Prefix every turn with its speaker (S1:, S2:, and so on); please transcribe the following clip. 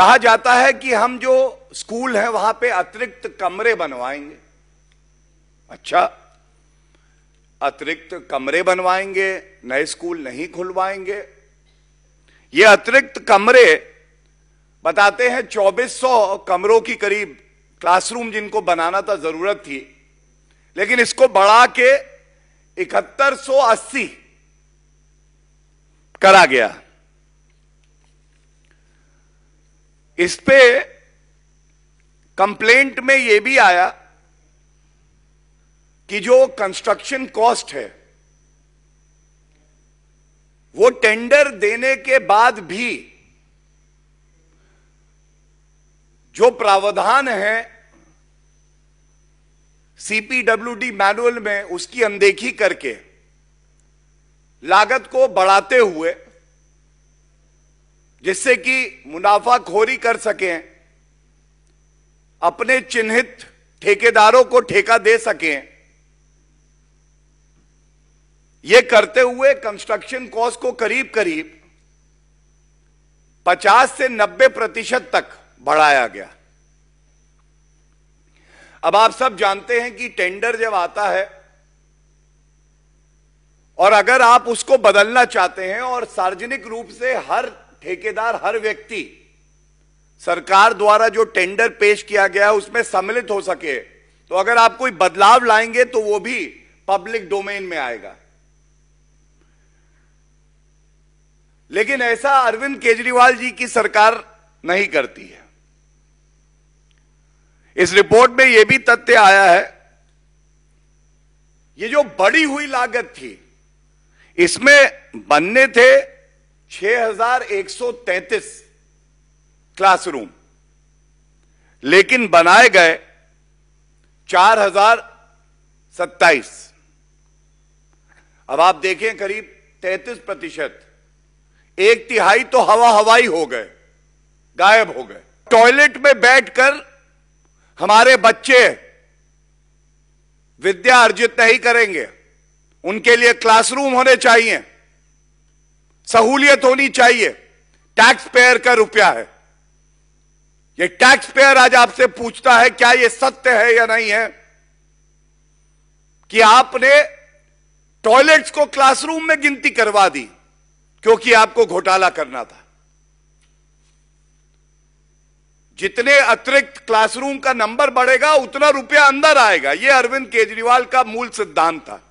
S1: कहा जाता है कि हम जो स्कूल है वहां पे अतिरिक्त कमरे बनवाएंगे अच्छा अतिरिक्त कमरे बनवाएंगे नए स्कूल नहीं खुलवाएंगे ये अतिरिक्त कमरे बताते हैं 2400 कमरों की करीब क्लासरूम जिनको बनाना था जरूरत थी लेकिन इसको बढ़ा के इकहत्तर करा गया इस पे कंप्लेंट में यह भी आया कि जो कंस्ट्रक्शन कॉस्ट है वो टेंडर देने के बाद भी जो प्रावधान है सीपीडब्ल्यूडी मैनुअल में उसकी अनदेखी करके लागत को बढ़ाते हुए जिससे कि मुनाफाखोरी कर सकें अपने चिन्हित ठेकेदारों को ठेका दे सकें ये करते हुए कंस्ट्रक्शन कॉस्ट को करीब करीब 50 से 90 प्रतिशत तक बढ़ाया गया अब आप सब जानते हैं कि टेंडर जब आता है और अगर आप उसको बदलना चाहते हैं और सार्वजनिक रूप से हर ठेकेदार हर व्यक्ति सरकार द्वारा जो टेंडर पेश किया गया उसमें सम्मिलित हो सके तो अगर आप कोई बदलाव लाएंगे तो वो भी पब्लिक डोमेन में आएगा लेकिन ऐसा अरविंद केजरीवाल जी की सरकार नहीं करती है इस रिपोर्ट में यह भी तथ्य आया है ये जो बड़ी हुई लागत थी इसमें बनने थे 6133 क्लासरूम लेकिन बनाए गए 4027 अब आप देखें करीब 33 प्रतिशत एक तिहाई तो हवा हवाई हो गए गायब हो गए टॉयलेट में बैठकर हमारे बच्चे विद्या अर्जित नहीं करेंगे उनके लिए क्लासरूम होने चाहिए सहूलियत होनी चाहिए टैक्स पेयर का रुपया है ये टैक्स पेयर आज आपसे पूछता है क्या ये सत्य है या नहीं है कि आपने टॉयलेट्स को क्लासरूम में गिनती करवा दी क्योंकि आपको घोटाला करना था जितने अतिरिक्त क्लासरूम का नंबर बढ़ेगा उतना रुपया अंदर आएगा यह अरविंद केजरीवाल का मूल सिद्धांत था